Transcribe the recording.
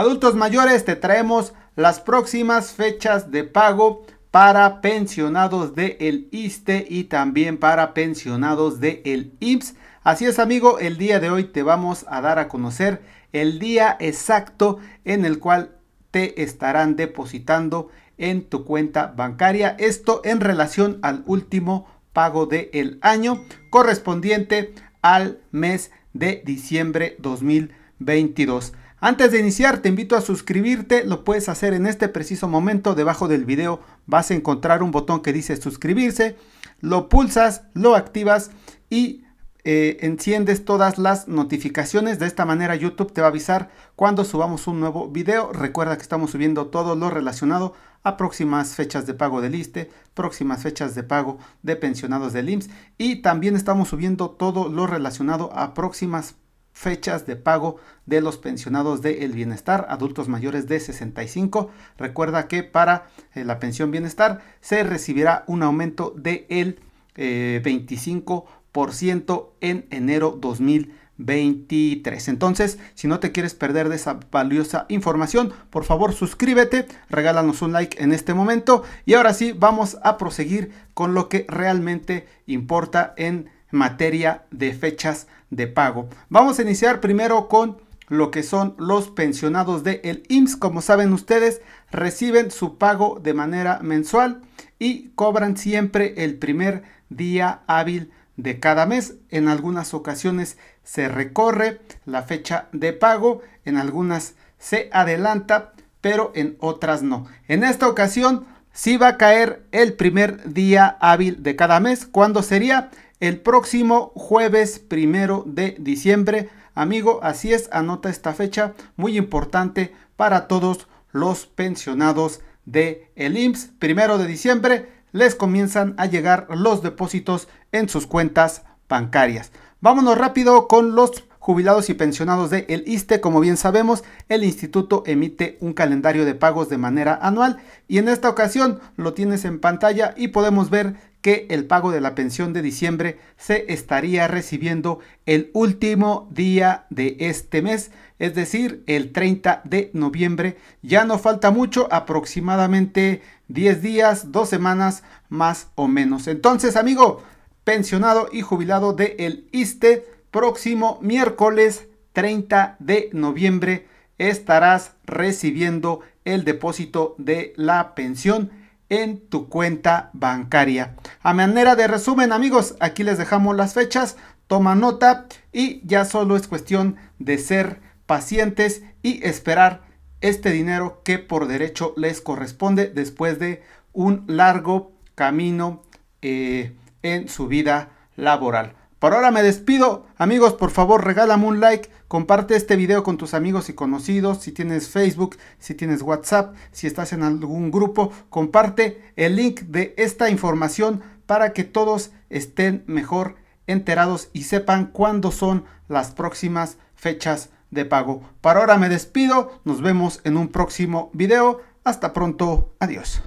Adultos mayores, te traemos las próximas fechas de pago para pensionados de el ISTE y también para pensionados de el IMSS. Así es amigo, el día de hoy te vamos a dar a conocer el día exacto en el cual te estarán depositando en tu cuenta bancaria. Esto en relación al último pago del año correspondiente al mes de diciembre 2022. Antes de iniciar te invito a suscribirte, lo puedes hacer en este preciso momento, debajo del video vas a encontrar un botón que dice suscribirse, lo pulsas, lo activas y eh, enciendes todas las notificaciones. De esta manera YouTube te va a avisar cuando subamos un nuevo video. Recuerda que estamos subiendo todo lo relacionado a próximas fechas de pago del liste, próximas fechas de pago de pensionados del IMSS y también estamos subiendo todo lo relacionado a próximas fechas de pago de los pensionados de Bienestar, adultos mayores de 65. Recuerda que para eh, la pensión Bienestar se recibirá un aumento de el 25% eh, en enero 2023. Entonces, si no te quieres perder de esa valiosa información, por favor suscríbete, regálanos un like en este momento y ahora sí vamos a proseguir con lo que realmente importa en materia de fechas de pago. Vamos a iniciar primero con lo que son los pensionados de el IMSS. Como saben ustedes, reciben su pago de manera mensual y cobran siempre el primer día hábil de cada mes. En algunas ocasiones se recorre la fecha de pago, en algunas se adelanta, pero en otras no. En esta ocasión sí va a caer el primer día hábil de cada mes. ¿Cuándo sería? el próximo jueves primero de diciembre. Amigo, así es, anota esta fecha muy importante para todos los pensionados de el IMSS. Primero de diciembre les comienzan a llegar los depósitos en sus cuentas bancarias. Vámonos rápido con los jubilados y pensionados de el ISTE. Como bien sabemos, el instituto emite un calendario de pagos de manera anual y en esta ocasión lo tienes en pantalla y podemos ver que el pago de la pensión de diciembre se estaría recibiendo el último día de este mes, es decir, el 30 de noviembre. Ya no falta mucho, aproximadamente 10 días, 2 semanas más o menos. Entonces, amigo, pensionado y jubilado de el ISTE, próximo miércoles 30 de noviembre estarás recibiendo el depósito de la pensión en tu cuenta bancaria. A manera de resumen amigos, aquí les dejamos las fechas, toma nota y ya solo es cuestión de ser pacientes y esperar este dinero que por derecho les corresponde después de un largo camino eh, en su vida laboral. Por ahora me despido. Amigos, por favor, regálame un like, comparte este video con tus amigos y conocidos. Si tienes Facebook, si tienes WhatsApp, si estás en algún grupo, comparte el link de esta información para que todos estén mejor enterados y sepan cuándo son las próximas fechas de pago. Por ahora me despido. Nos vemos en un próximo video. Hasta pronto. Adiós.